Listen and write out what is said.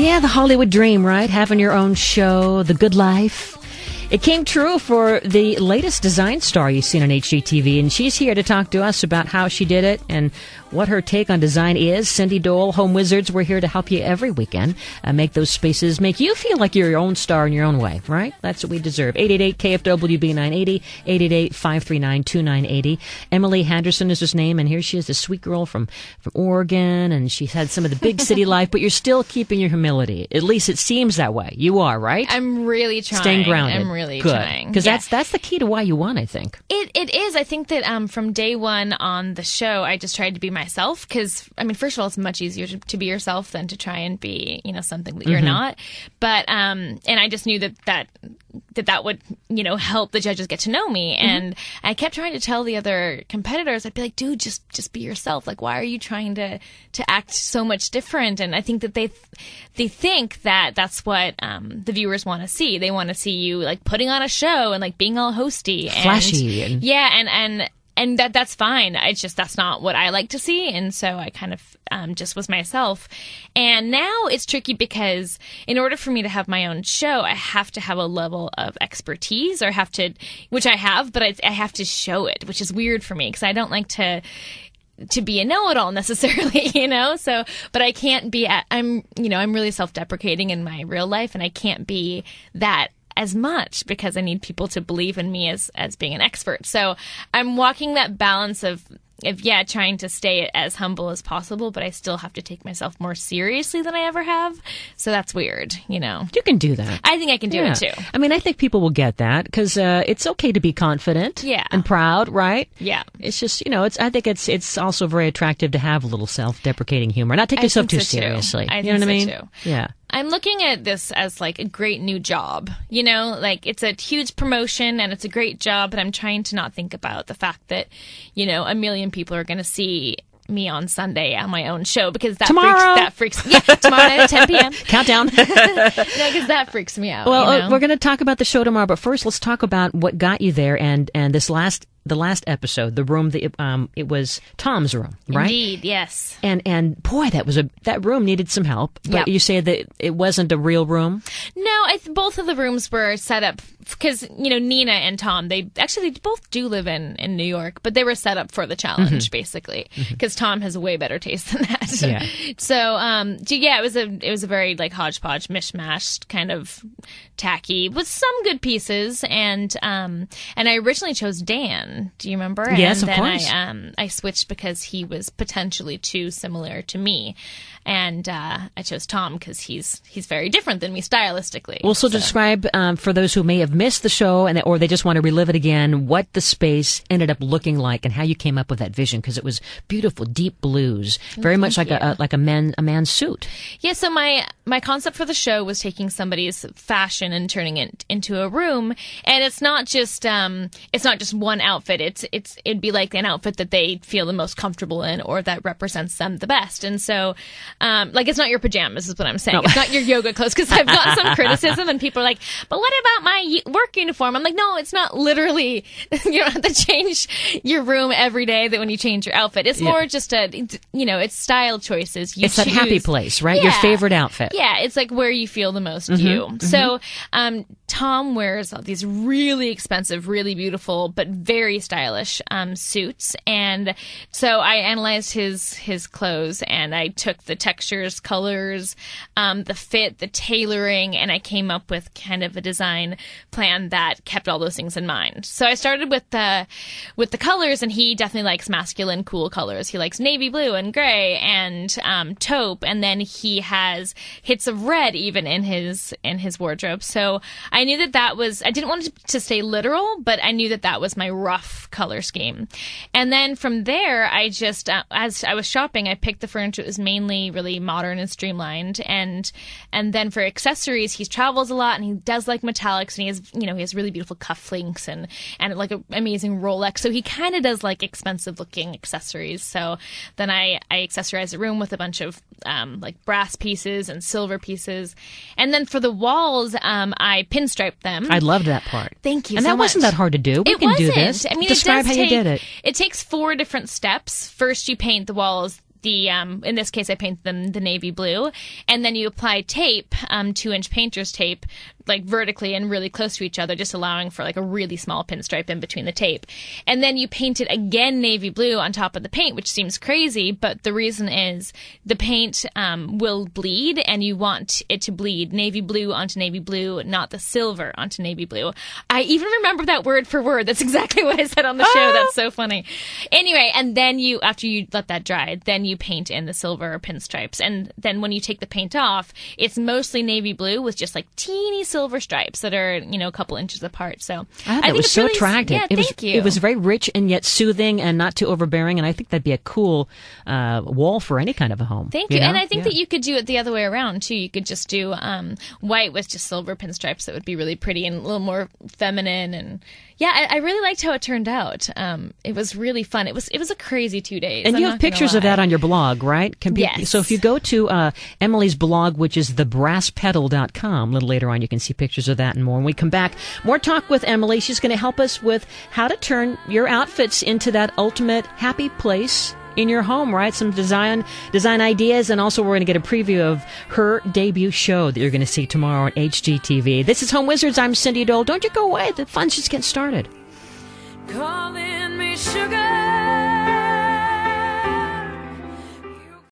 Yeah, the Hollywood dream, right? Having your own show, the good life. It came true for the latest design star you've seen on HGTV, and she's here to talk to us about how she did it and what her take on design is. Cindy Dole, Home Wizards, we're here to help you every weekend and uh, make those spaces make you feel like you're your own star in your own way, right? That's what we deserve. 888 KFWB 980, 888 539 2980. Emily Henderson is his name, and here she is, a sweet girl from, from Oregon, and she's had some of the big city life, but you're still keeping your humility. At least it seems that way. You are, right? I'm really trying. Staying grounded really Good. trying because yeah. that's that's the key to why you won. I think it it is. I think that um, from day one on the show, I just tried to be myself because I mean, first of all, it's much easier to, to, be yourself than to try and be you know something that you're mm-hmm. not. But um, and I just knew that that that that would you know help the judges get to know me mm-hmm. and i kept trying to tell the other competitors i'd be like dude just just be yourself like why are you trying to to act so much different and i think that they they think that that's what um, the viewers want to see they want to see you like putting on a show and like being all hosty and flashy and yeah and and and that that's fine. It's just that's not what I like to see, and so I kind of um, just was myself. And now it's tricky because in order for me to have my own show, I have to have a level of expertise, or have to, which I have, but I, I have to show it, which is weird for me because I don't like to to be a know-it-all necessarily, you know. So, but I can't be. At, I'm, you know, I'm really self-deprecating in my real life, and I can't be that as much because I need people to believe in me as as being an expert. So I'm walking that balance of of yeah, trying to stay as humble as possible, but I still have to take myself more seriously than I ever have. So that's weird, you know. You can do that. I think I can do yeah. it too. I mean, I think people will get that because uh, it's okay to be confident, yeah. and proud, right? Yeah. It's just you know, it's I think it's it's also very attractive to have a little self-deprecating humor, not take yourself too so seriously. I you know what I mean? Too. Yeah. I'm looking at this as like a great new job. You know, like it's a huge promotion and it's a great job, but I'm trying to not think about the fact that, you know, a million people are going to see me on Sunday on my own show because that tomorrow. freaks, that freaks yeah tomorrow 10 p.m. countdown no because that freaks me out well you uh, know? uh, we're going to talk about the show tomorrow but first let's talk about what got you there and and this last the last episode, the room that um, it was Tom's room, right? Indeed, yes. And and boy, that was a that room needed some help. But yep. you say that it wasn't a real room. No, th- both of the rooms were set up because you know Nina and Tom. They actually they both do live in in New York, but they were set up for the challenge mm-hmm. basically because mm-hmm. Tom has a way better taste than that. Yeah. so um, so yeah, it was a it was a very like hodgepodge, mishmashed kind of tacky with some good pieces and um and I originally chose Dan do you remember? Yes, and of then course. I, um, I switched because he was potentially too similar to me, and uh, I chose Tom because he's he's very different than me stylistically. Well, so, so. describe um, for those who may have missed the show and or they just want to relive it again what the space ended up looking like and how you came up with that vision because it was beautiful, deep blues, very Thank much like a, like a man a man's suit. Yeah. So my my concept for the show was taking somebody's fashion and turning it into a room and it's not just um it's not just one outfit it's it's it'd be like an outfit that they feel the most comfortable in or that represents them the best and so um like it's not your pajamas is what i'm saying no. it's not your yoga clothes because i've got some criticism and people are like but what about my work uniform i'm like no it's not literally you don't have to change your room every day that when you change your outfit it's more yeah. just a you know it's style choices you it's choose. that happy place right yeah. your favorite outfit yeah. Yeah, it's like where you feel the most mm-hmm, you. Mm-hmm. So um, Tom wears all these really expensive, really beautiful, but very stylish um, suits, and so I analyzed his his clothes and I took the textures, colors, um, the fit, the tailoring, and I came up with kind of a design plan that kept all those things in mind. So I started with the with the colors, and he definitely likes masculine, cool colors. He likes navy blue and gray and um, taupe, and then he has hits of red even in his in his wardrobe. So I knew that that was I didn't want to stay literal, but I knew that that was my rough color scheme. And then from there, I just uh, as I was shopping, I picked the furniture. It was mainly really modern and streamlined, and and then for accessories, he travels a lot and he does like metallics, and he has you know he has really beautiful cufflinks and and like an amazing Rolex. So he kind of does like expensive looking accessories. So then I I accessorized the room with a bunch of um, like brass pieces and silver silver pieces. And then for the walls, um, I pinstriped them. I loved that part. Thank you. And so that much. wasn't that hard to do. We it can wasn't. do this. I mean, describe how take, you did it. It takes four different steps. First, you paint the walls the um, in this case I paint them the navy blue, and then you apply tape, um, two inch painter's tape, like vertically and really close to each other, just allowing for like a really small pinstripe in between the tape. And then you paint it again navy blue on top of the paint, which seems crazy, but the reason is the paint um, will bleed and you want it to bleed navy blue onto navy blue, not the silver onto navy blue. I even remember that word for word. That's exactly what I said on the show. Ah. That's so funny. Anyway, and then you, after you let that dry, then you paint in the silver pinstripes. And then when you take the paint off, it's mostly navy blue with just like teeny silver silver stripes that are you know a couple inches apart. So I, ah, I think it was so really, attractive. Yeah, it thank was, you. It was very rich and yet soothing and not too overbearing. And I think that'd be a cool uh, wall for any kind of a home. Thank you. you know? And I think yeah. that you could do it the other way around too. You could just do um, white with just silver pinstripes. That would be really pretty and a little more feminine and yeah, I, I, really liked how it turned out. Um, it was really fun. It was it was a crazy two days. And I'm you have pictures of that on your blog, right? Can be, yes. So if you go to uh, Emily's blog, which is thebrasspedal.com, a little later on, you can see pictures of that and more. When we come back, more talk with Emily. She's going to help us with how to turn your outfits into that ultimate happy place in your home, right? Some design design ideas, and also we're going to get a preview of her debut show that you're going to see tomorrow on HGTV. This is Home Wizards. I'm Cindy Dole. Don't you go away. The fun's just getting started. Calling me sugar.